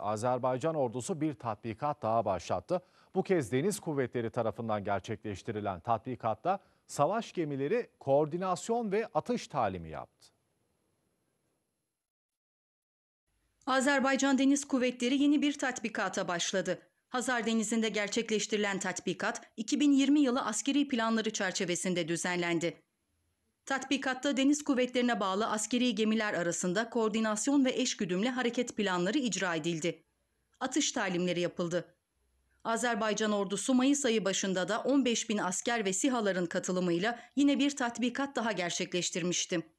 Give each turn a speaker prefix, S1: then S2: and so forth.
S1: Azerbaycan ordusu bir tatbikat daha başlattı. Bu kez Deniz Kuvvetleri tarafından gerçekleştirilen tatbikatta savaş gemileri koordinasyon ve atış talimi yaptı.
S2: Azerbaycan Deniz Kuvvetleri yeni bir tatbikata başladı. Hazar Denizi'nde gerçekleştirilen tatbikat 2020 yılı askeri planları çerçevesinde düzenlendi. Tatbikatta deniz kuvvetlerine bağlı askeri gemiler arasında koordinasyon ve eşgüdümle hareket planları icra edildi. Atış talimleri yapıldı. Azerbaycan ordusu Mayıs ayı başında da 15 bin asker ve sihaların katılımıyla yine bir tatbikat daha gerçekleştirmişti.